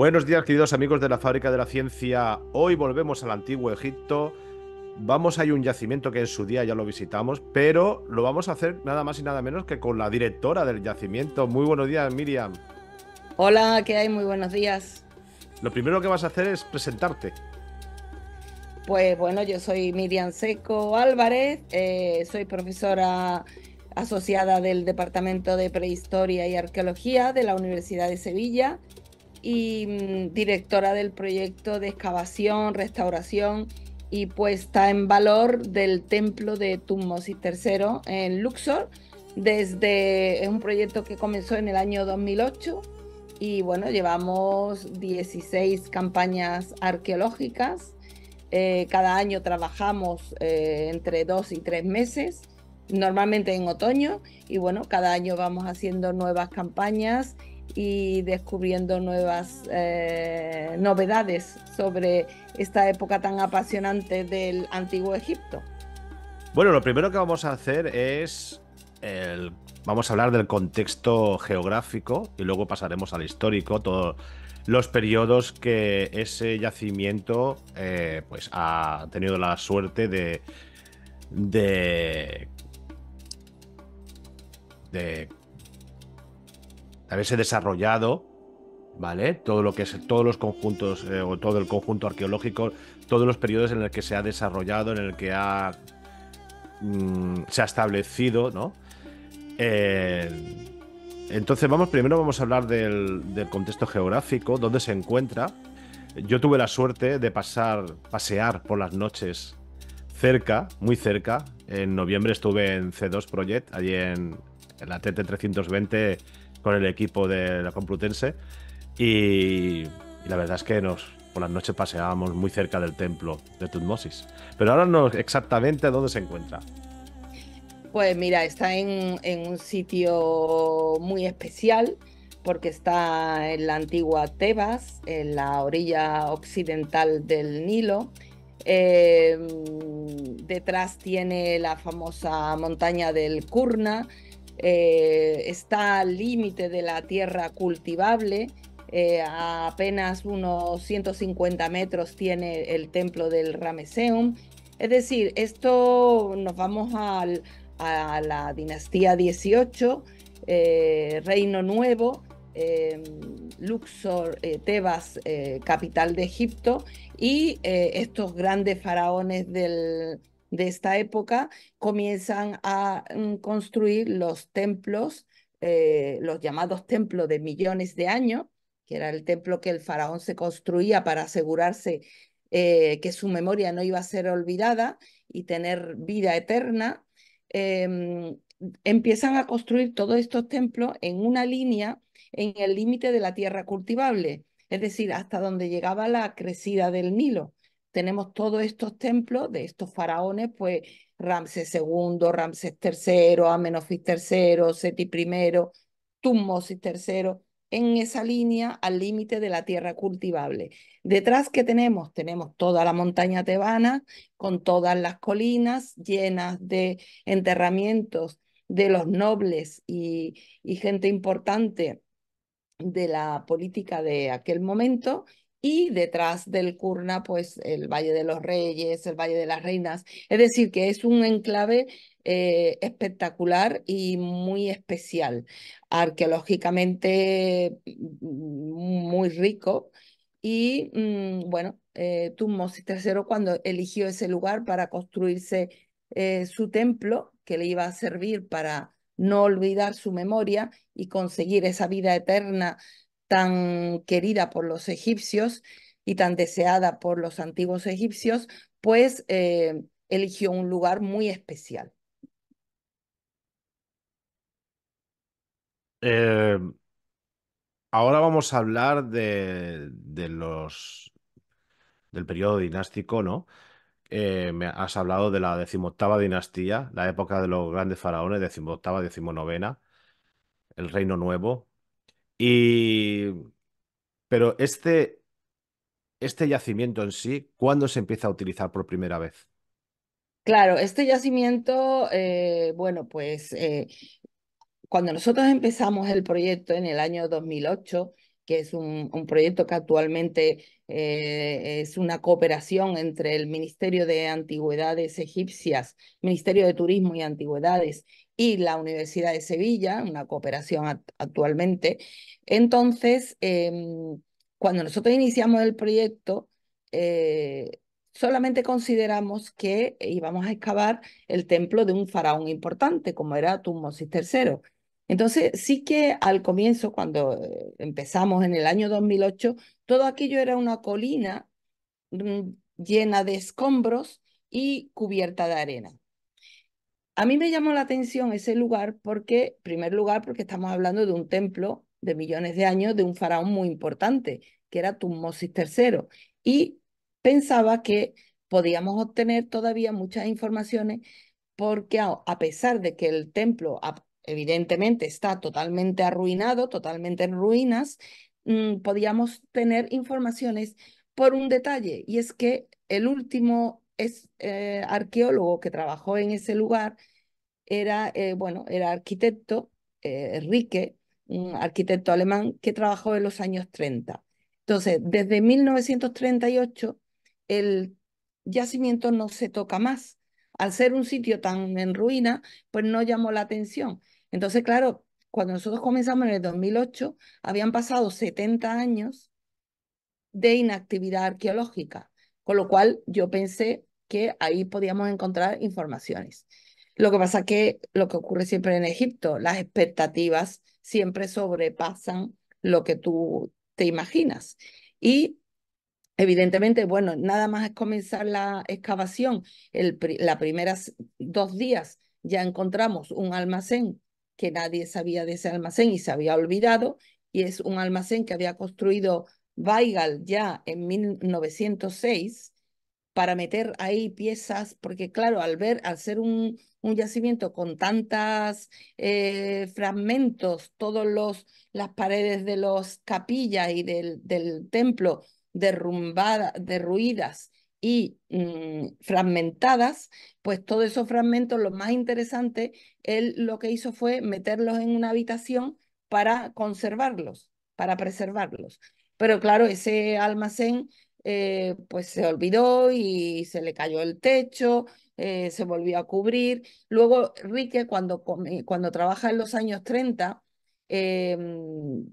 Buenos días, queridos amigos de la Fábrica de la Ciencia. Hoy volvemos al antiguo Egipto. Vamos a un yacimiento que en su día ya lo visitamos, pero lo vamos a hacer nada más y nada menos que con la directora del yacimiento. Muy buenos días, Miriam. Hola, ¿qué hay? Muy buenos días. Lo primero que vas a hacer es presentarte. Pues bueno, yo soy Miriam Seco Álvarez, eh, soy profesora asociada del Departamento de Prehistoria y Arqueología de la Universidad de Sevilla y mm, directora del proyecto de excavación, restauración y puesta en valor del templo de Tutmosis III en Luxor. Desde es un proyecto que comenzó en el año 2008 y bueno, llevamos 16 campañas arqueológicas. Eh, cada año trabajamos eh, entre dos y tres meses, normalmente en otoño, y bueno, cada año vamos haciendo nuevas campañas y descubriendo nuevas eh, novedades sobre esta época tan apasionante del antiguo Egipto. Bueno, lo primero que vamos a hacer es vamos a hablar del contexto geográfico y luego pasaremos al histórico, todos los periodos que ese yacimiento eh, pues ha tenido la suerte de, de, de haberse desarrollado, ¿vale? Todo lo que es, todos los conjuntos, eh, o todo el conjunto arqueológico, todos los periodos en el que se ha desarrollado, en el que ha, mm, se ha establecido, ¿no? Eh, entonces, vamos, primero vamos a hablar del, contexto geográfico, dónde se encuentra. Yo tuve la suerte de pasar, pasear por las noches cerca, muy cerca. En noviembre estuve en C2 Project, allí en, en la TT320 con el equipo de la Complutense y, la verdad es que nos, por las noches paseábamos muy cerca del templo de Tutmosis. Pero ahora no exactamente dónde se encuentra. Pues mira, está en, un sitio muy especial porque está en la antigua Tebas, en la orilla occidental del Nilo. Eh, detrás tiene la famosa montaña del Kurna eh, está al límite de la tierra cultivable. Eh, apenas unos 150 metros tiene el templo del Rameseum. Es decir, esto nos vamos a la dinastía 18, eh, Reino Nuevo, em, Luxor, Tebas, capital de Egipto, y estos grandes faraones del, de esta época, comienzan a mm, construir los templos, eh, los llamados templos de millones de años, que era el templo que el faraón se construía para asegurarse eh, que su memoria no iba a ser olvidada y tener vida eterna. Em, empiezan a construir todos estos templos en una línea en el límite de la tierra cultivable, es decir, hasta donde llegaba la crecida del Nilo tenemos todos estos templos de estos faraones, pues Ramses II, Ramses III, Amenofis III, Seti I, Tutmosis III, en esa línea al límite de la tierra cultivable. Detrás que tenemos, tenemos toda la montaña tebana con todas las colinas llenas de enterramientos de los nobles y gente importante de la política de aquel momento y detrás del Kurna, pues el Valle de los Reyes, el Valle de las Reinas. Es decir, que es un enclave eh, espectacular y muy especial, arqueológicamente mm, muy rico. Y mm, bueno, eh, III cuando eligió ese lugar para construirse eh, su templo, que le iba a servir para no olvidar su memoria y conseguir esa vida eterna tan querida por los egipcios y tan deseada por los antiguos egipcios, pues eh, eligió un lugar muy especial. Em, ahora vamos a hablar de, los del periodo dinástico, ¿no? Eh, me has hablado de la decimoctava dinastía, la época de los grandes faraones, decimoctava, decimonovena, el Reino Nuevo, y... Pero este, este yacimiento en sí, ¿cuándo se empieza a utilizar por primera vez? Claro, este yacimiento, eh, bueno, pues eh, cuando nosotros empezamos el proyecto en el año 2008, que es un, proyecto que actualmente eh, es una cooperación entre el Ministerio de Antigüedades Egipcias, Ministerio de Turismo y Antigüedades y la Universidad de Sevilla, una cooperación actualmente. Entonces, em, cuando nosotros iniciamos el proyecto, eh, solamente consideramos que íbamos a excavar el templo de un faraón importante, como era Tummosis III. Entonces, sí que al comienzo, cuando eh, empezamos en el año 2008, todo aquello era una colina mm, llena de escombros y cubierta de arena. A mí me llamó la atención ese lugar porque, en primer lugar, porque estamos hablando de un templo de millones de años de un faraón muy importante, que era Tummosis III. Y pensaba que podíamos obtener todavía muchas informaciones porque a, pesar de que el templo ah, evidentemente está totalmente arruinado, totalmente en ruinas, mm, podíamos tener informaciones por un detalle, y es que el último es eh, arqueólogo que trabajó en ese lugar era, eh, bueno, era arquitecto, eh, Enrique, un arquitecto alemán que trabajó en los años 30. Entonces, desde 1938, el yacimiento no se toca más. Al ser un sitio tan en ruina, pues no llamó la atención. Entonces, claro, cuando nosotros comenzamos en el 2008, habían pasado 70 años de inactividad arqueológica, con lo cual yo pensé que ahí podíamos encontrar informaciones. Lo que pasa que lo que ocurre siempre en Egipto, las expectativas siempre sobrepasan lo que tú te imaginas. Y evidentemente, bueno, nada más es comenzar la excavación, el, la primeras dos días ya encontramos un almacén que nadie sabía de ese almacén y se había olvidado, y es un almacén que había construido Weigel ya en 1906 para meter ahí piezas, porque claro, al ver, al ser un, yacimiento con tantas eh, fragmentos, todos los las paredes de los capillas y del, del templo derrumbadas, derruidas y mm, fragmentadas, pues todos esos fragmentos, lo más interesante, él lo que hizo fue meterlos en una habitación para conservarlos, para preservarlos. Pero claro, ese almacén eh, pues se olvidó y se le cayó el techo, eh, se volvió a cubrir. Luego Rique, cuando, cuando trabaja en los años 30, em,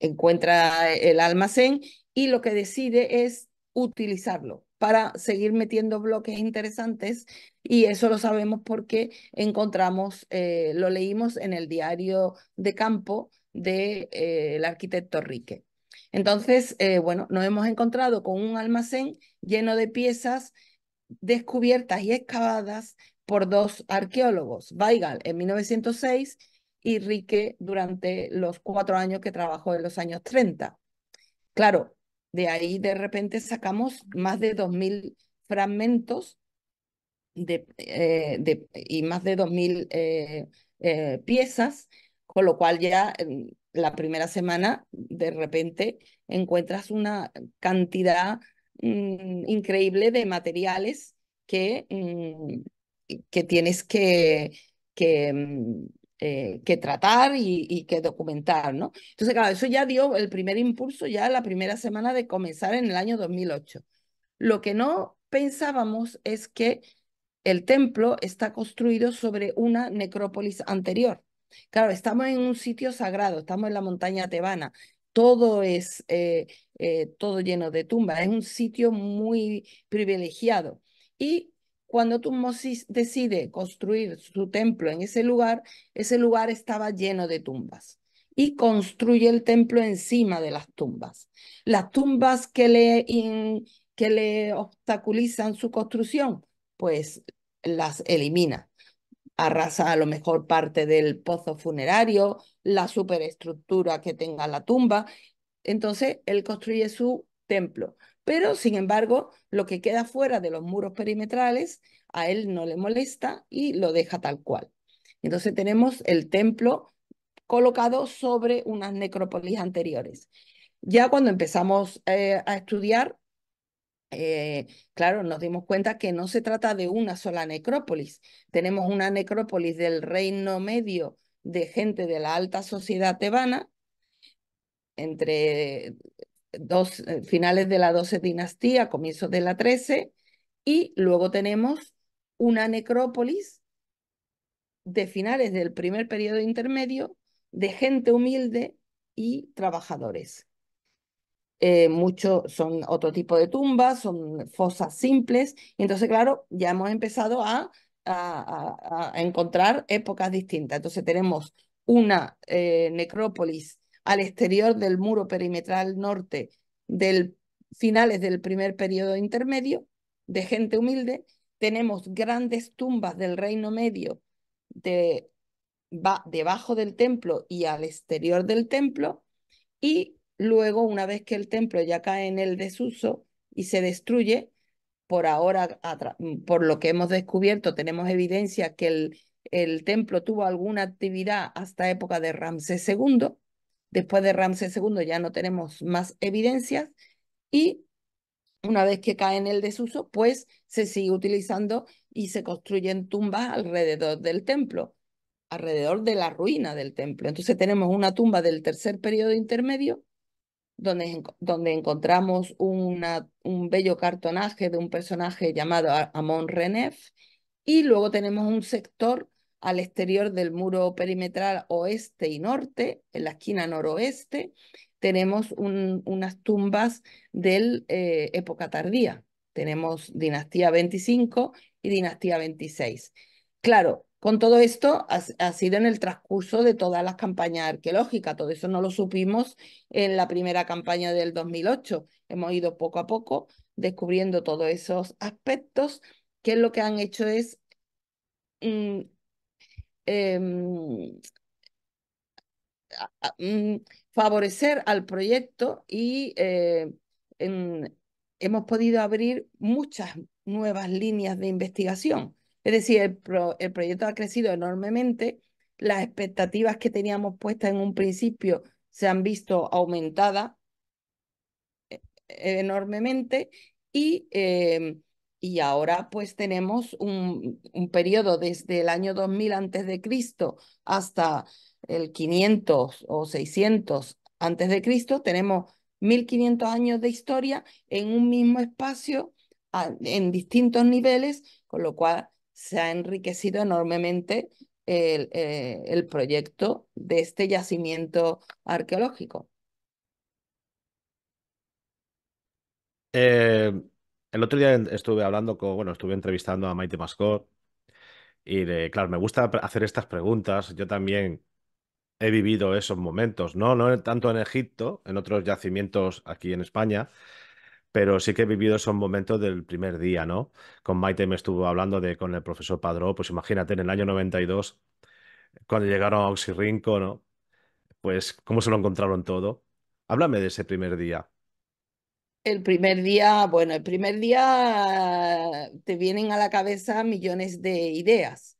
encuentra el almacén y lo que decide es utilizarlo para seguir metiendo bloques interesantes y eso lo sabemos porque encontramos, eh, lo leímos en el diario de campo del de, arquitecto Rique. Entonces, eh, bueno, nos hemos encontrado con un almacén lleno de piezas descubiertas y excavadas por dos arqueólogos, Weigel en 1906 y Rique durante los cuatro años que trabajó en los años 30. Claro, de ahí de repente sacamos más de 2.000 fragmentos eh, de, y más de 2.000 eh, piezas, con lo cual ya em, la primera semana de repente encuentras una cantidad mm, increíble de materiales que, mm, que tienes que, que, mm, eh, tratar y, que documentar, ¿no? Entonces, claro, eso ya dio el primer impulso ya la primera semana de comenzar en el año 2008. Lo que no pensábamos es que el templo está construido sobre una necrópolis anterior Claro, estamos en un sitio sagrado, estamos en la montaña tebana, todo es eh, eh, todo lleno de tumbas, es un sitio muy privilegiado. Y cuando Tutmosis decide construir su templo en ese lugar, ese lugar estaba lleno de tumbas y construye el templo encima de las tumbas. Las tumbas que le, que le obstaculizan su construcción, pues las elimina arrasa a lo mejor parte del pozo funerario, la superestructura que tenga la tumba. Entonces, él construye su templo. Pero, sin embargo, lo que queda fuera de los muros perimetrales a él no le molesta y lo deja tal cual. Entonces tenemos el templo colocado sobre unas necrópolis anteriores. Ya cuando empezamos eh, a estudiar eh, claro, nos dimos cuenta que no se trata de una sola necrópolis. Tenemos una necrópolis del reino medio de gente de la alta sociedad tebana, entre dos, eh, finales de la 12 dinastía, comienzos de la 13, y luego tenemos una necrópolis de finales del primer periodo intermedio de gente humilde y trabajadores. Eh, muchos son otro tipo de tumbas, son fosas simples. Y entonces, claro, ya hemos empezado a, encontrar épocas distintas. Entonces tenemos una eh, necrópolis al exterior del muro perimetral norte del finales del primer periodo intermedio de gente humilde. Tenemos grandes tumbas del reino medio de, va, debajo del templo y al exterior del templo. Y Luego, una vez que el templo ya cae en el desuso y se destruye, por ahora, mm, por lo que hemos descubierto, tenemos evidencia que el, el templo tuvo alguna actividad hasta época de Ramsés II. Después de Ramsés II ya no tenemos más evidencias y una vez que cae en el desuso, pues se sigue utilizando y se construyen tumbas alrededor del templo, alrededor de la ruina del templo. Entonces tenemos una tumba del tercer periodo intermedio donde, encontramos un bello cartonaje de un personaje llamado Amon Renef, y luego tenemos un sector al exterior del muro perimetral oeste y norte, en la esquina noroeste, tenemos unas tumbas del eh, época tardía. Tenemos dinastía 25 y dinastía 26. Claro, con todo esto ha, sido en el transcurso de todas las campañas arqueológicas, todo eso no lo supimos en la primera campaña del 2008. Hemos ido poco a poco descubriendo todos esos aspectos que lo que han hecho es mm, em, mm, favorecer al proyecto y eh, hemos podido abrir muchas nuevas líneas de investigación es decir, el, proyecto ha crecido enormemente, las expectativas que teníamos puestas en un principio se han visto aumentadas eh, eh, enormemente y, eh, y ahora pues tenemos un, un, periodo desde el año 2000 antes de Cristo hasta el 500 o 600 antes de Cristo, tenemos 1500 años de historia en un mismo espacio en distintos niveles, con lo cual se ha enriquecido enormemente eh, el, proyecto de este yacimiento arqueológico. Eh, el otro día estuve hablando con, bueno, estuve entrevistando a Maite Mascot y de, claro, me gusta hacer estas preguntas. Yo también he vivido esos momentos, no, no tanto en Egipto, en otros yacimientos aquí en España, pero sí que he vivido esos momentos del primer día, ¿no? Con Maite me estuvo hablando de con el profesor Padró, pues imagínate, en el año 92, cuando llegaron a Oxirrinco, ¿no? Pues cómo se lo encontraron todo. Háblame de ese primer día. El primer día, bueno, el primer día eh, te vienen a la cabeza millones de ideas.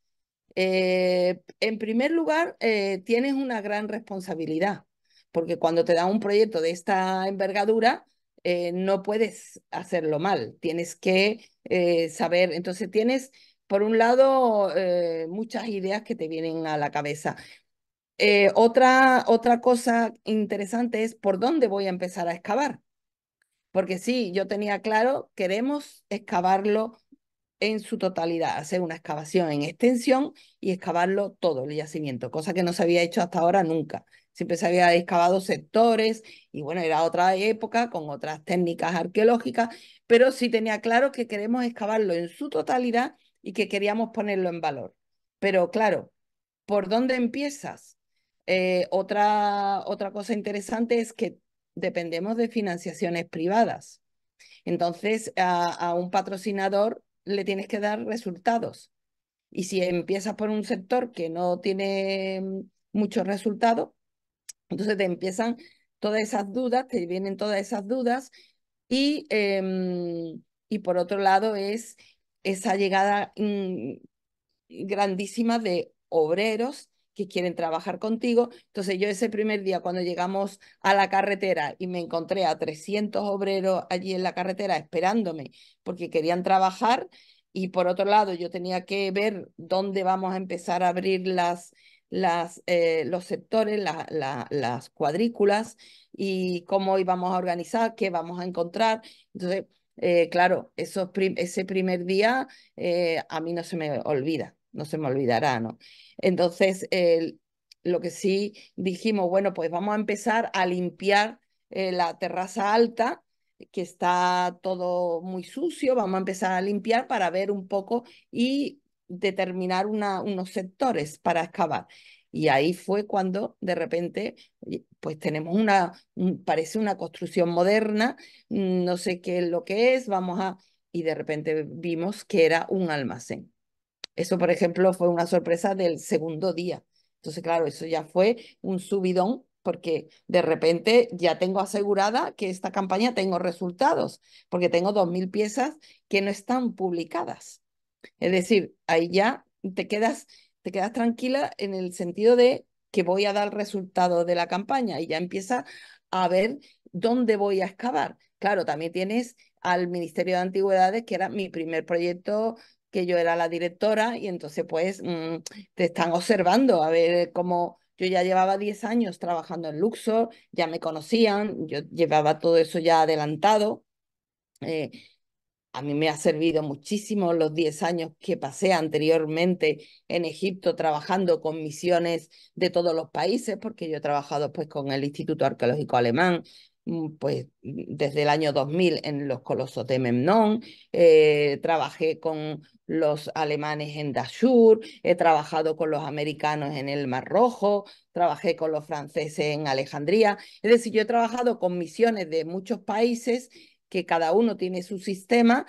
Eh, en primer lugar, eh, tienes una gran responsabilidad, porque cuando te da un proyecto de esta envergadura, eh, no puedes hacerlo mal, tienes que eh, saber, entonces tienes, por un lado, eh, muchas ideas que te vienen a la cabeza. otra, otra cosa interesante es por dónde voy a empezar a excavar. Porque sí, yo tenía claro, queremos excavarlo en su totalidad, hacer una excavación en extensión y excavarlo todo el yacimiento, cosa que no se había hecho hasta ahora nunca siempre se había excavado sectores y bueno, era otra época con otras técnicas arqueológicas, pero sí tenía claro que queremos excavarlo en su totalidad y que queríamos ponerlo en valor. Pero claro, ¿por dónde empiezas? Eh, otra, otra cosa interesante es que dependemos de financiaciones privadas. Entonces, a un patrocinador le tienes que dar resultados. Y si empiezas por un sector que no tiene mm, muchos resultados, entonces te empiezan todas esas dudas, te vienen todas esas dudas y, em, y por otro lado es esa llegada grandísima de obreros que quieren trabajar contigo. Entonces yo ese primer día cuando llegamos a la carretera y me encontré a 300 obreros allí en la carretera esperándome porque querían trabajar y por otro lado yo tenía que ver dónde vamos a empezar a abrir las, las, eh, los sectores, las cuadrículas y cómo íbamos a organizar, qué vamos a encontrar. Entonces, eh, claro, ese primer día eh, a mí no se me olvida, no se me olvidará, ¿no? Entonces, lo que sí dijimos, bueno, pues vamos a empezar a limpiar la terraza alta, que está todo muy sucio, vamos a empezar a limpiar para ver un poco y determinar una, unos sectores para excavar. Y ahí fue cuando de repente, pues tenemos una, parece una construcción moderna, mm, no sé qué es lo que es, vamos a, y de repente vimos que era un almacén. Eso, por ejemplo, fue una sorpresa del segundo día. Entonces, claro, eso ya fue un subidón porque de repente ya tengo asegurada que esta campaña tengo resultados, porque tengo 2.000 piezas que no están publicadas. Es decir, ahí ya te quedas, te quedas tranquila en el sentido de que voy a dar resultado de la campaña y ya empieza a ver dónde voy a excavar. Claro, también tienes al Ministerio de Antigüedades, que era mi primer proyecto, que yo era la directora, y entonces pues mm, te están observando a ver cómo... Yo ya llevaba 10 años trabajando en Luxor, ya me conocían, yo llevaba todo eso ya adelantado. Eh, a mí me ha servido muchísimo los 10 años que pasé anteriormente en Egipto trabajando con misiones de todos los países, porque yo he trabajado pues, con el Instituto Arqueológico Alemán, mm, pues mm, desde el año 2000 en los colosos de Memnon, eh, trabajé con los alemanes en Dashur, he trabajado con los americanos en el Mar Rojo, trabajé con los franceses en Alejandría, es decir, yo he trabajado con misiones de muchos países que cada uno tiene su sistema.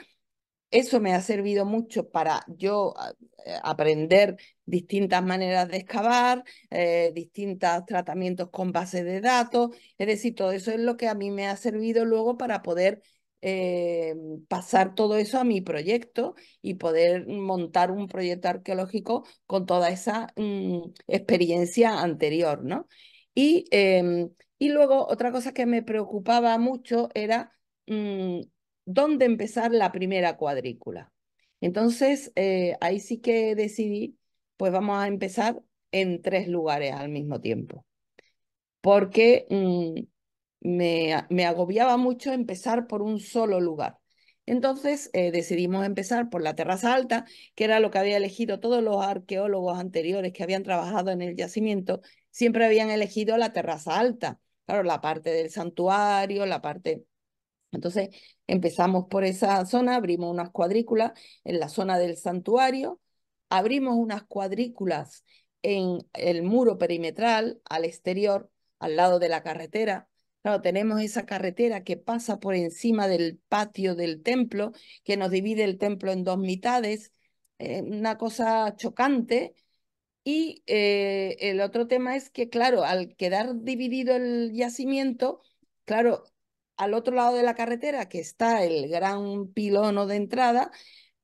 Eso me ha servido mucho para yo ah, eh, aprender distintas maneras de excavar, eh, distintos tratamientos con base de datos. Es decir, todo eso es lo que a mí me ha servido luego para poder eh, pasar todo eso a mi proyecto y poder montar un proyecto arqueológico con toda esa mm, experiencia anterior, ¿no? Y, em, y luego otra cosa que me preocupaba mucho era Mm, dónde empezar la primera cuadrícula. Entonces, eh, ahí sí que decidí, pues vamos a empezar en tres lugares al mismo tiempo, porque mm, me, me, agobiaba mucho empezar por un solo lugar. Entonces eh, decidimos empezar por la terraza alta, que era lo que había elegido todos los arqueólogos anteriores que habían trabajado en el yacimiento, siempre habían elegido la terraza alta. Claro, la parte del santuario, la parte entonces empezamos por esa zona, abrimos unas cuadrículas en la zona del santuario, abrimos unas cuadrículas en el muro perimetral al exterior, al lado de la carretera. Claro, tenemos esa carretera que pasa por encima del patio del templo, que nos divide el templo en dos mitades, eh, una cosa chocante. Y eh, el otro tema es que, claro, al quedar dividido el yacimiento, claro, al otro lado de la carretera, que está el gran pilono de entrada,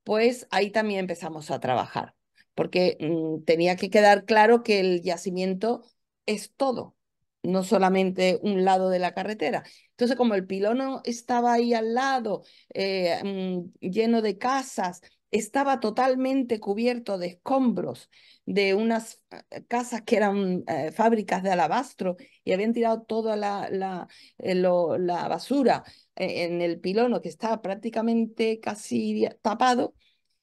pues ahí también empezamos a trabajar, porque mm, tenía que quedar claro que el yacimiento es todo, no solamente un lado de la carretera. Entonces, como el pilono estaba ahí al lado, eh, mm, lleno de casas, estaba totalmente cubierto de escombros de unas ah, ah, casas que eran eh, fábricas de alabastro y habían tirado toda la, la, eh, la basura eh, en el pilono que estaba prácticamente casi tapado.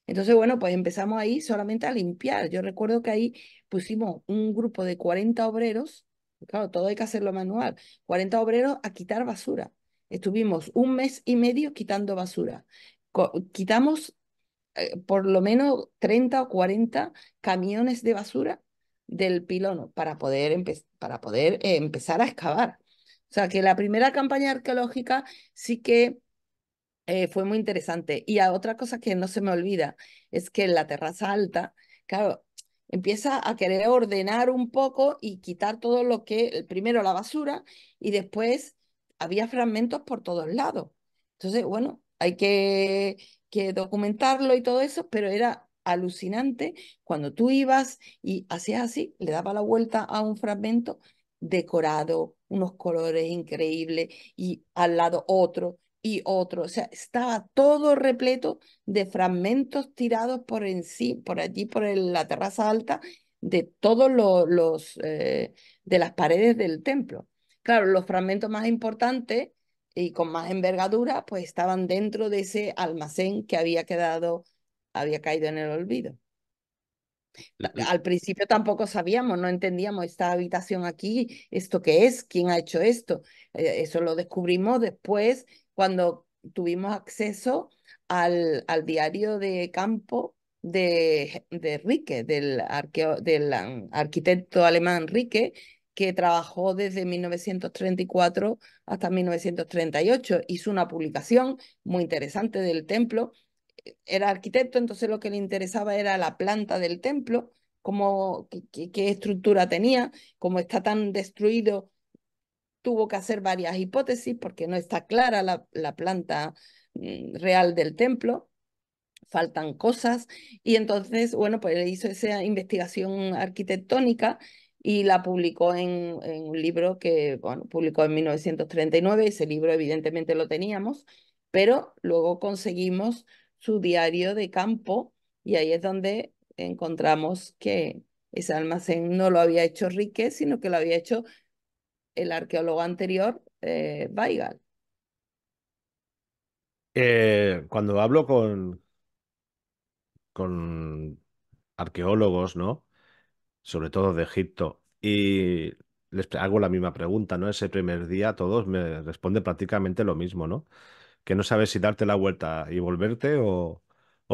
Entonces, bueno, pues empezamos ahí solamente a limpiar. Yo recuerdo que ahí pusimos un grupo de 40 obreros, claro, todo hay que hacerlo manual, 40 obreros a quitar basura. Estuvimos un mes y medio quitando basura. quitamos eh, por lo menos 30 o 40 camiones de basura del pilono para poder, para poder eh, empezar a excavar. O sea que la primera campaña arqueológica sí que eh, fue muy interesante. Y a otra cosa que no se me olvida es que en la terraza alta, claro, empieza a querer ordenar un poco y quitar todo lo que, primero la basura y después había fragmentos por todos lados. Entonces, bueno, hay que documentarlo y todo eso, pero era alucinante cuando tú ibas y hacías así, le daba la vuelta a un fragmento decorado, unos colores increíbles y al lado otro y otro, o sea, estaba todo repleto de fragmentos tirados por en sí, por allí, por la terraza alta, de todos los, eh, de las paredes del templo. Claro, los fragmentos más importantes y con más envergadura, pues estaban dentro de ese almacén que había quedado, había caído en el olvido. Al principio tampoco sabíamos, no entendíamos esta habitación aquí, esto qué es, quién ha hecho esto. Eh, eso lo descubrimos después cuando tuvimos acceso al, diario de campo de, de Rique, del, um, arquitecto alemán Rique, que trabajó desde 1934 hasta 1938. Hizo una publicación muy interesante del templo. E, era arquitecto, entonces lo que le interesaba era la planta del templo, cómo, qué, estructura tenía, como está tan destruido, tuvo que hacer varias hipótesis porque no está clara la, planta mm, real del templo faltan cosas y entonces, bueno, pues le hizo esa investigación arquitectónica y la publicó en, un libro que, bueno, publicó en 1939, ese libro evidentemente lo teníamos, pero luego conseguimos su diario de campo y ahí es donde encontramos que ese almacén no lo había hecho Riquet, sino que lo había hecho el arqueólogo anterior, eh, eh cuando hablo con, con arqueólogos, ¿no? sobre todo de Egipto, y les hago la misma pregunta, ¿no? Ese primer día todos me responden prácticamente lo mismo, ¿no? Que no sabes si darte la vuelta y volverte o,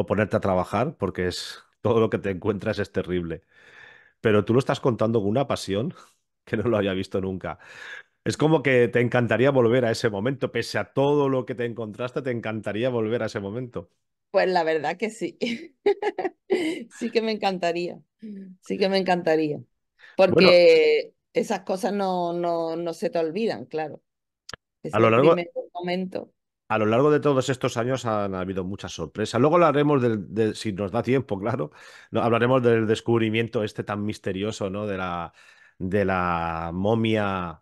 ponerte a trabajar, porque es todo lo que te encuentras es terrible. Pero tú lo estás contando con una pasión que no lo había visto nunca. Es como que te encantaría volver a ese momento, pese a todo lo que te encontraste, te encantaría volver a ese momento. Pues la verdad que sí. sí que me encantaría. Mm. Sí que me encantaría. Porque esas cosas no, no, se te olvidan, claro. a lo largo. Momento. A lo largo de todos estos años han habido muchas sorpresas. Luego hablaremos del, si nos da tiempo, claro, hablaremos del descubrimiento este tan misterioso, ¿no? De la, de la momia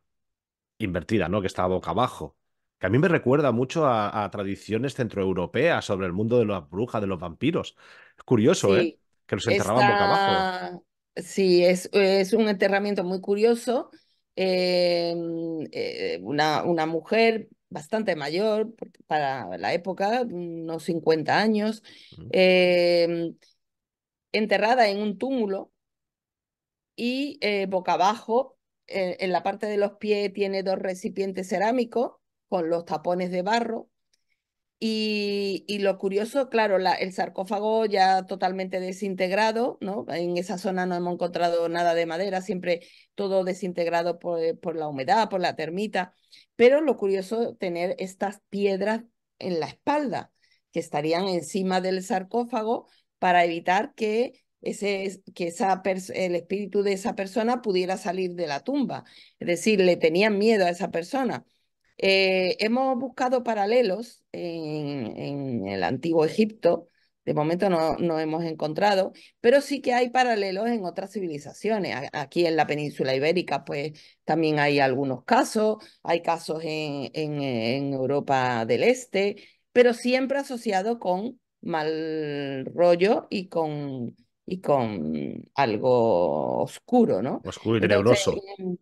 invertida, ¿no? Que está boca abajo que a mí me recuerda mucho a, tradiciones centroeuropeas sobre el mundo de las brujas, de los vampiros. Es curioso, ¿eh? Que los enterraban boca abajo. Sí, es, un enterramiento muy curioso. Eh, mm, eh, una, mujer bastante mayor para la época, unos 50 años, em, enterrada en un túmulo y eh, boca abajo, en la parte de los pies tiene dos recipientes cerámicos con los tapones de barro. Y, y lo curioso, claro, la, el sarcófago ya totalmente desintegrado, ¿no? En esa zona no hemos encontrado nada de madera, siempre todo desintegrado por, la humedad, por la termita. Pero lo curioso, tener estas piedras en la espalda, que estarían encima del sarcófago para evitar que ese, que esa el espíritu de esa persona pudiera salir de la tumba. Es decir, le tenían miedo a esa persona. Eh, hemos buscado paralelos en, el antiguo Egipto, de momento no, no, hemos encontrado, pero sí que hay paralelos en otras civilizaciones. Aquí en la península ibérica, pues también hay algunos casos, hay casos en, Europa del Este, pero siempre asociado con mal rollo y con, y con algo oscuro, ¿no? Oscuro y tenebroso. Em,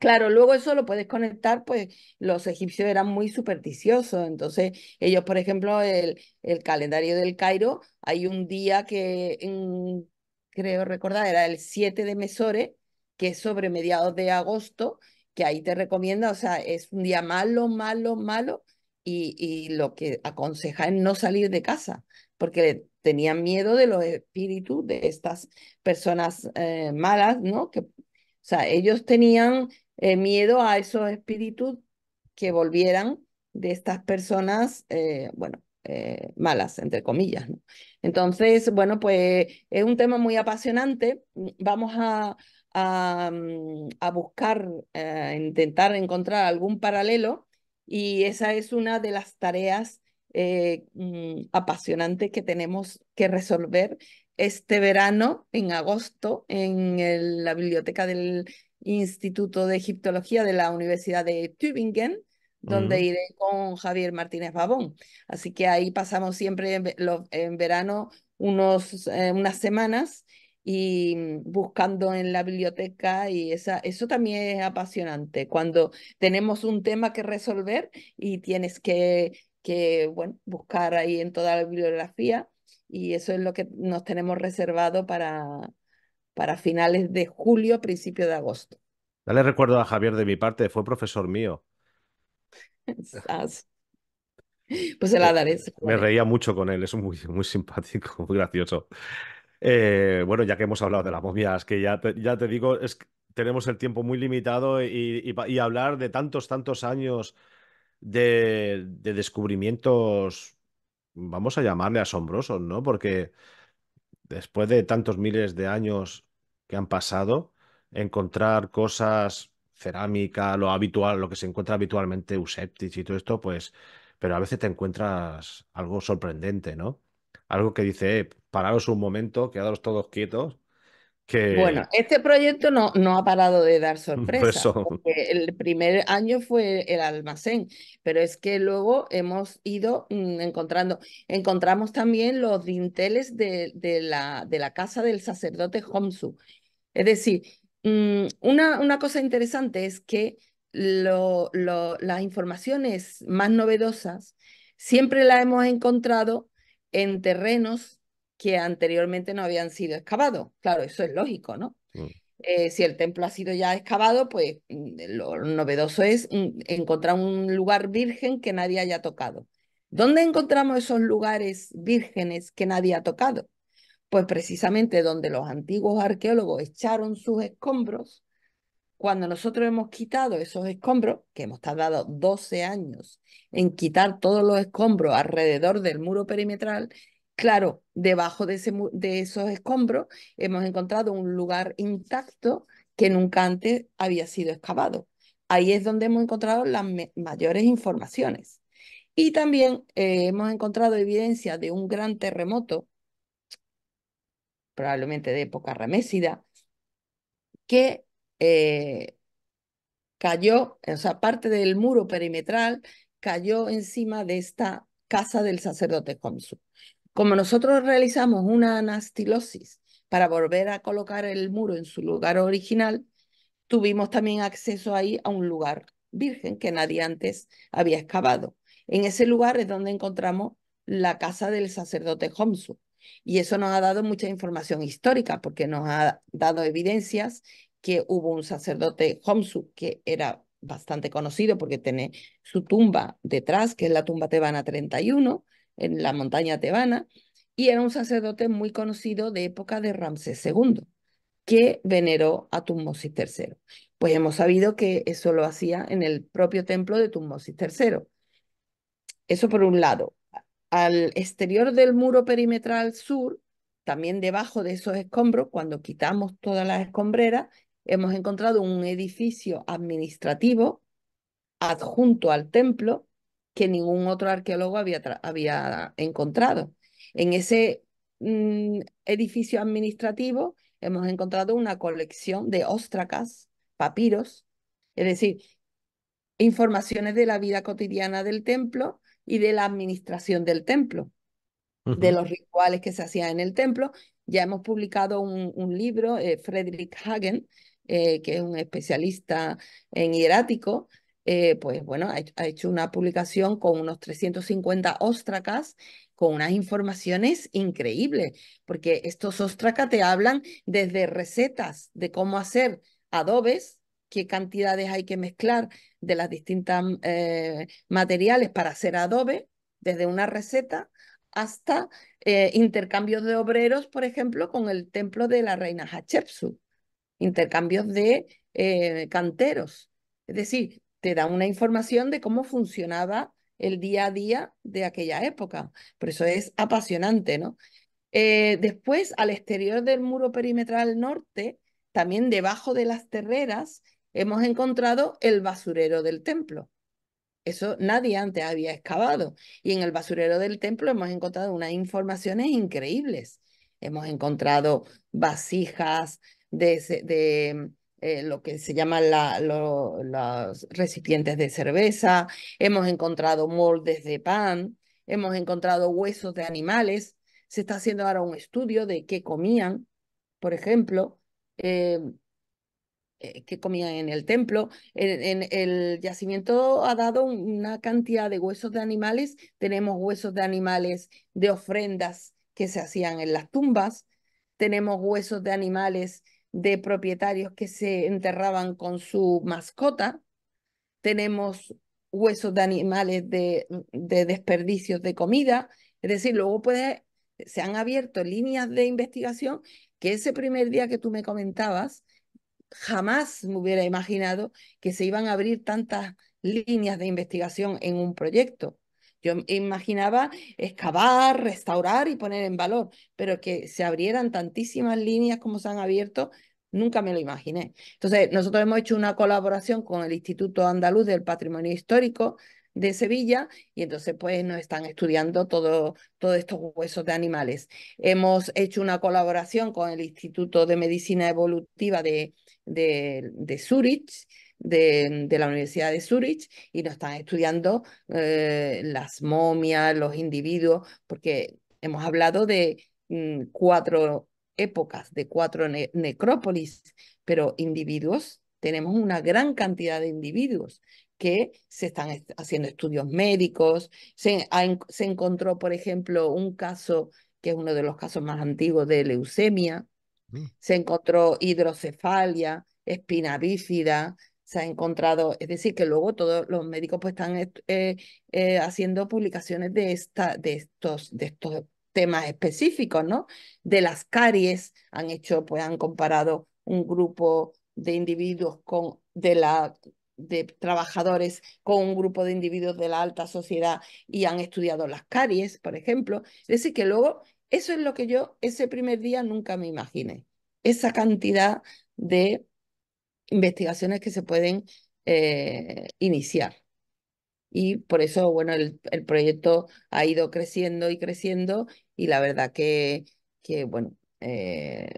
Claro, luego eso lo puedes conectar, pues los egipcios eran muy supersticiosos, entonces ellos, por ejemplo, el, el calendario del Cairo, hay un día que creo recordar, era el 7 de Mesore, que es sobre mediados de agosto, que ahí te recomienda, o sea, es un día malo, malo, malo, y, lo que aconseja es no salir de casa, porque tenían miedo de los espíritus de estas personas eh, malas, ¿no? Que, o sea, ellos tenían eh, miedo a esos espíritus que volvieran de estas personas, eh, bueno, eh, malas, entre comillas. ¿no? Entonces, bueno, pues es un tema muy apasionante. Vamos a, a, mm, buscar, a intentar encontrar algún paralelo y esa es una de las tareas mm, apasionantes que tenemos que resolver este verano, en agosto, en la biblioteca del, Instituto de Egiptología de la Universidad de Tübingen, donde iré con Javier Martínez Babón. Así que ahí pasamos siempre en, verano unos, eh, unas semanas y mm, buscando en la biblioteca y esa, eso también es apasionante, cuando tenemos un tema que resolver y tienes que, que bueno, buscar ahí en toda la bibliografía y eso es lo que nos tenemos reservado para, para finales de julio, principio de agosto. Dale recuerdo a Javier de mi parte, fue profesor mío. pues se la daré. Me reía mucho con él, es muy, muy simpático, muy gracioso. Eh, bueno, ya que hemos hablado de las momias, que ya te, ya te digo, tenemos el tiempo muy limitado y, hablar de tantos, tantos años de descubrimientos, vamos a llamarle asombrosos, ¿no? Porque después de tantos miles de años que han pasado, encontrar cosas, cerámica, lo habitual, lo que se encuentra habitualmente, Useptic y todo esto, pues, pero a veces te encuentras algo sorprendente, ¿no? Algo que dice, eh, un momento, quedaros todos quietos, bueno, este proyecto no, no ha parado de dar sorpresas. el primer año fue el almacén, pero es que luego hemos ido mm, encontrando, encontramos también los dinteles de, la, de la casa del sacerdote Homsu. Es decir, mm, una, una cosa interesante es que lo, las informaciones más novedosas siempre las hemos encontrado en terrenos que anteriormente no habían sido excavados. Claro, eso es lógico, ¿no? Mm. Eh, si el templo ha sido ya excavado, pues mm, lo novedoso es mm, encontrar un lugar virgen que nadie haya tocado. ¿Dónde encontramos esos lugares vírgenes que nadie ha tocado? Pues precisamente donde los antiguos arqueólogos echaron sus escombros, cuando nosotros hemos quitado esos escombros, que hemos tardado 12 años en quitar todos los escombros alrededor del muro perimetral, Claro, debajo de, ese, de esos escombros hemos encontrado un lugar intacto que nunca antes había sido excavado. Ahí es donde hemos encontrado las mayores informaciones. Y también eh, hemos encontrado evidencia de un gran terremoto, probablemente de época ramésida, que eh, cayó, o sea, parte del muro perimetral cayó encima de esta casa del sacerdote Komsu. Como nosotros realizamos una anastilosis para volver a colocar el muro en su lugar original, tuvimos también acceso ahí a un lugar virgen que nadie antes había excavado. En ese lugar es donde encontramos la casa del sacerdote Homsu. Y eso nos ha dado mucha información histórica porque nos ha dado evidencias que hubo un sacerdote Homsu que era bastante conocido porque tiene su tumba detrás, que es la tumba tebana 31, en la montaña tebana, y era un sacerdote muy conocido de época de Ramsés II, que veneró a Tummosis III. Pues hemos sabido que eso lo hacía en el propio templo de Tummosis III. Eso por un lado. Al exterior del muro perimetral sur, también debajo de esos escombros, cuando quitamos todas las escombreras, hemos encontrado un edificio administrativo adjunto al templo que ningún otro arqueólogo había, había encontrado. En ese mm, edificio administrativo hemos encontrado una colección de ostracas, papiros, es decir, informaciones de la vida cotidiana del templo y de la administración del templo, de los rituales que se hacían en el templo. Ya hemos publicado un, libro, eh, Frederick Hagen, eh, que es un especialista en hierático, eh, pues bueno, ha, hecho una publicación con unos 350 ostracas con unas informaciones increíbles, porque estos ostracas te hablan desde recetas de cómo hacer adobes, qué cantidades hay que mezclar de las distintas mm, eh, materiales para hacer adobe, desde una receta hasta eh, intercambios de obreros, por ejemplo, con el templo de la reina Hatshepsut, intercambios de canteros. Es decir, te da una información de cómo funcionaba el día a día de aquella época. Por eso es apasionante, ¿no? Eh, después, al exterior del muro perimetral norte, también debajo de las terreras, hemos encontrado el basurero del templo. Eso nadie antes había excavado. Y en el basurero del templo hemos encontrado unas informaciones increíbles. Hemos encontrado vasijas de, de eh, lo que se llaman los recipientes de cerveza, hemos encontrado moldes de pan, hemos encontrado huesos de animales, se está haciendo ahora un estudio de qué comían, por ejemplo, eh, eh, qué comían en el templo. el yacimiento ha dado una cantidad de huesos de animales. Tenemos huesos de animales de ofrendas que se hacían en las tumbas. Tenemos huesos de animales de propietarios que se enterraban con su mascota, tenemos huesos de animales de, desperdicios de comida, es decir, luego pues, se han abierto líneas de investigación que ese primer día que tú me comentabas, jamás me hubiera imaginado que se iban a abrir tantas líneas de investigación en un proyecto. Yo imaginaba excavar, restaurar y poner en valor, pero que se abrieran tantísimas líneas como se han abierto, nunca me lo imaginé. Entonces, nosotros hemos hecho una colaboración con el Instituto Andaluz del Patrimonio Histórico de Sevilla y entonces pues nos están estudiando todos estos huesos de animales. Hemos hecho una colaboración con el Instituto de Medicina Evolutiva de, de, de Zurich de, la Universidad de Zurich y nos están estudiando eh, las momias, los individuos, porque hemos hablado de mm, cuatro épocas, de cuatro necrópolis, pero individuos, tenemos una gran cantidad de individuos que se están haciendo estudios médicos. Se, se encontró, por ejemplo, un caso que es uno de los casos más antiguos de leucemia, mm. se encontró hidrocefalia, espina bífida, se ha encontrado, es decir, que luego todos los médicos pues están eh, eh, haciendo publicaciones de, esta, de, estos, de estos temas específicos, ¿no? De las caries, han hecho, pues han comparado un grupo de individuos con, de la de trabajadores con un grupo de individuos de la alta sociedad y han estudiado las caries, por ejemplo. Es decir, que luego eso es lo que yo ese primer día nunca me imaginé. Esa cantidad de investigaciones que se pueden eh, iniciar. Y por eso, bueno, el, el, proyecto ha ido creciendo y creciendo y la verdad que, que bueno, eh,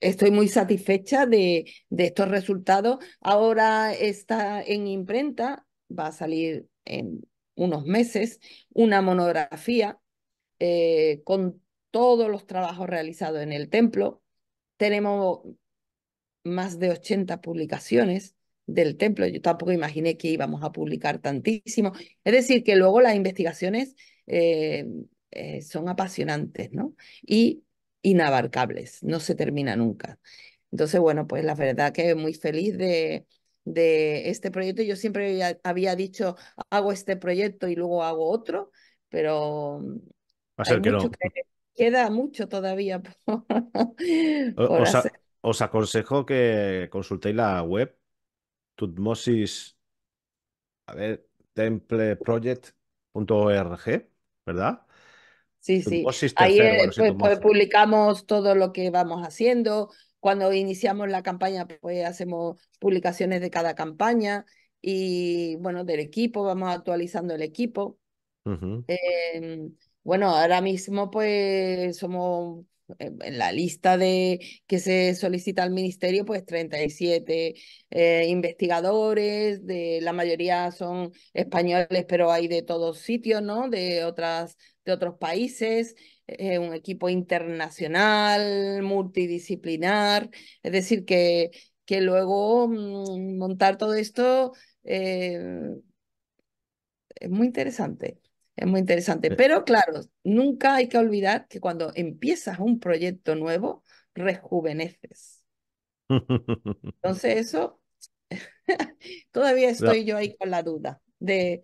estoy muy satisfecha de, estos resultados. Ahora está en imprenta, va a salir en unos meses una monografía eh, con todos los trabajos realizados en el templo. Tenemos más de 80 publicaciones del templo. Yo tampoco imaginé que íbamos a publicar tantísimo. Es decir, que luego las investigaciones eh, eh, son apasionantes, ¿no? Y inabarcables, no se termina nunca. Entonces, bueno, pues la verdad que muy feliz de, de este proyecto. Yo siempre había dicho, hago este proyecto y luego hago otro, pero... a ser que no. queda mucho todavía por hacer os aconsejo que consultéis la web Tutmosis, a ver, templeproject.org, ¿verdad? Sí, sí. Ahí pues, pues, publicamos todo lo que vamos haciendo. Cuando iniciamos la campaña, pues hacemos publicaciones de cada campaña y, bueno, del equipo, vamos actualizando el equipo. Em, bueno, ahora mismo pues somos en la lista de que se solicita al ministerio, pues 37 eh, investigadores, de la mayoría son españoles, pero hay de todos sitios, ¿no? De otras de otros países, un equipo internacional, multidisciplinar, es decir que que luego mm, montar todo esto eh, es muy interesante. Es muy interesante. Pero claro, nunca hay que olvidar que cuando empiezas un proyecto nuevo, rejuveneces. Entonces eso, todavía estoy yo ahí con la duda de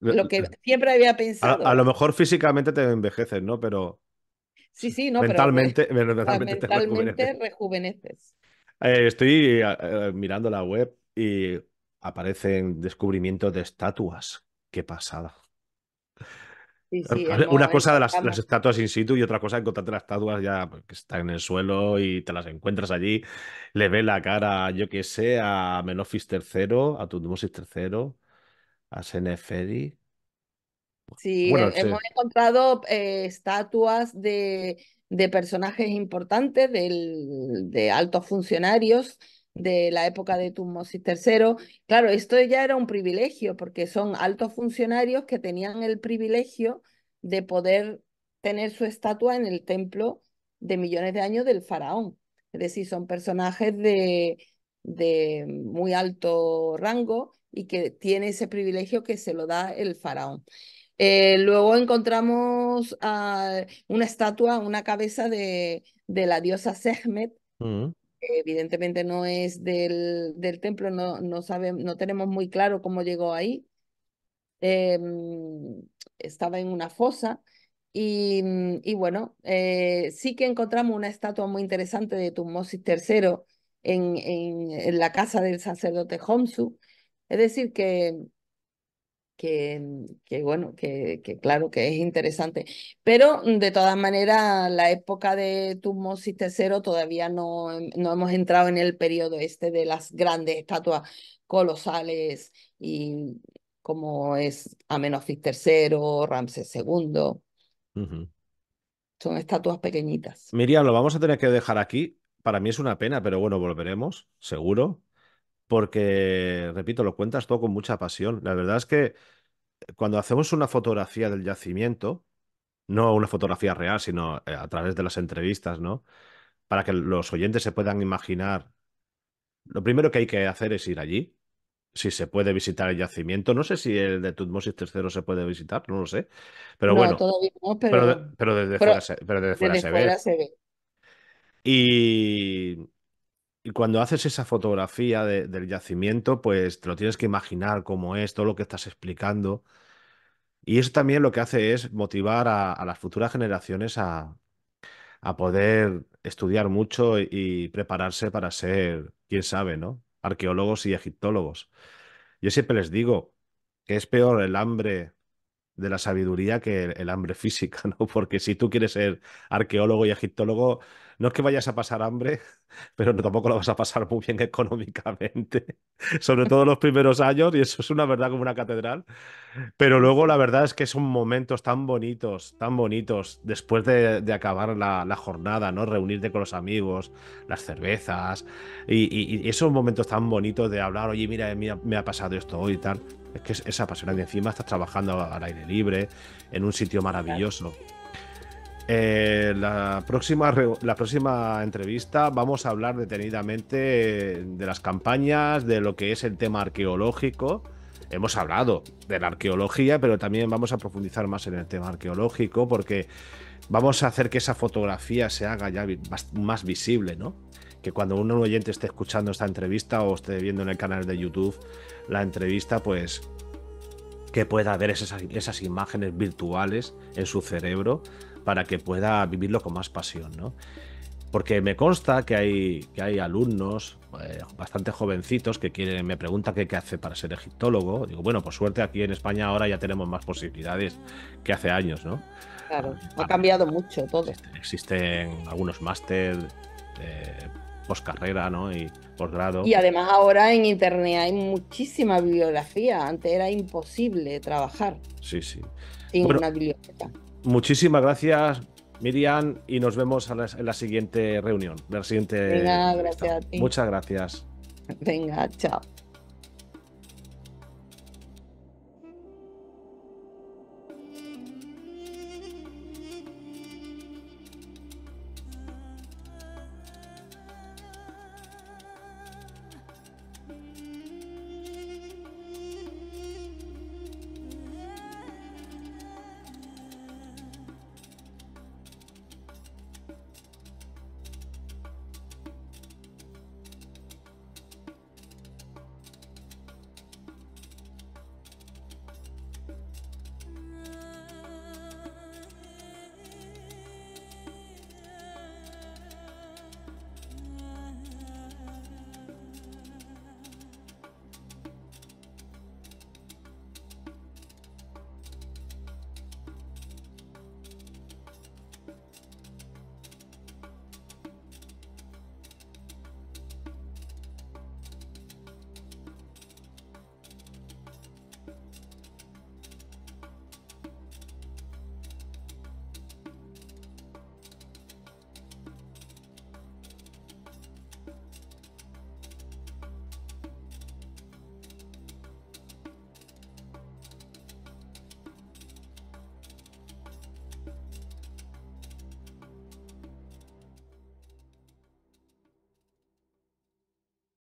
lo que eh, siempre había pensado. A, lo mejor físicamente te envejeces, ¿no? Pero... Sí, sí, no, mentalmente, pero, mentalmente, rejuveneces. Eh, estoy eh, mirando la web y aparecen descubrimientos de estatuas. Qué pasada una cosa de las, estatuas in situ y otra cosa encontrarte las estatuas ya pues, que están en el suelo y te las encuentras allí, le ve la cara, yo qué sé, a Menofis III, a Tutmosis III, a Seneferi. Eh, sí, hemos encontrado eh, estatuas de, personajes importantes, de altos funcionarios, de la época de Tutmosis III. Claro, esto ya era un privilegio porque son altos funcionarios que tenían el privilegio de poder tener su estatua en el templo de millones de años del faraón. Es decir, son personajes de, de muy alto rango y que tiene ese privilegio que se lo da el faraón. Eh, luego encontramos ah, una estatua, una cabeza de, de la diosa Sehmet, mm evidentemente no es del, templo, no, no, no tenemos muy claro cómo llegó ahí. Em, estaba en una fosa y, mm, bueno, eh, sí que encontramos una estatua muy interesante de Tummosis III en, en, en la casa del sacerdote Homsu. Es decir, que que, que bueno, que, claro que es interesante. Pero mm, de todas maneras, la época de Tutmosis III todavía no, em, no hemos entrado en el periodo este de las grandes estatuas colosales y como es Amenofis III, Ramses II. Son estatuas pequeñitas. Miriam, lo vamos a tener que dejar aquí. Para mí es una pena, pero bueno, volveremos, seguro porque, repito, lo cuentas todo con mucha pasión. La verdad es que eh, cuando hacemos una fotografía del yacimiento, no una fotografía real, sino eh, a través de las entrevistas, ¿no? Para que los oyentes se puedan imaginar, lo primero que hay que hacer es ir allí, si se puede visitar el yacimiento. No sé si el de Tutmosis III se puede visitar, no lo sé. Pero bueno. Todavía no, pero, pero, desde, fuera, se ve. Y y cuando haces esa fotografía del yacimiento, pues te lo tienes que imaginar cómo es, todo lo que estás explicando. Y eso también lo que hace es motivar a, las futuras generaciones a, poder estudiar mucho y, prepararse para ser, quién sabe, ¿no? Arqueólogos y egiptólogos. Yo siempre les digo que es peor el hambre de la sabiduría que el, el hambre física, ¿no? Porque si tú quieres ser arqueólogo y egiptólogo, no es que vayas a pasar hambre, pero tampoco lo vas a pasar muy bien económicamente, sobre todo los primeros años, y eso es una verdad como una catedral. Pero luego la verdad es que son momentos tan bonitos, tan bonitos, después de, acabar la, jornada, ¿no? Reunirte con los amigos, las cervezas, y, esos momentos tan bonitos de hablar, oye, eh, mira, me ha pasado esto hoy y tal. Es que es, pasión apasionante. Encima estás trabajando al aire libre, en un sitio maravilloso. Eh, la, próxima, la próxima entrevista vamos a hablar detenidamente eh, de las campañas, de lo que es el tema arqueológico. Hemos hablado de la arqueología, pero también vamos a profundizar más en el tema arqueológico porque vamos a hacer que esa fotografía se haga ya más visible, ¿no? Que cuando un oyente esté escuchando esta entrevista o esté viendo en el canal de YouTube la entrevista, pues que pueda ver esas imágenes virtuales en su cerebro para que pueda vivirlo con más pasión, ¿no? Porque me consta que hay, que hay alumnos eh, bastante jovencitos que quieren, me preguntan qué, hace para ser egiptólogo. Digo, bueno, por suerte aquí en España ahora ya tenemos más posibilidades que hace años, ¿no? Claro, ah, ha cambiado mucho todo. Existen, existen algunos máster, eh, poscarrera, ¿no? Y posgrado. Y además ahora en internet hay muchísima bibliografía. Antes era imposible trabajar. Sí, sí. Sin una biblioteca. Muchísimas gracias, Miriam, y nos vemos en la siguiente reunión. gracias a ti. Muchas gracias. Venga, chao.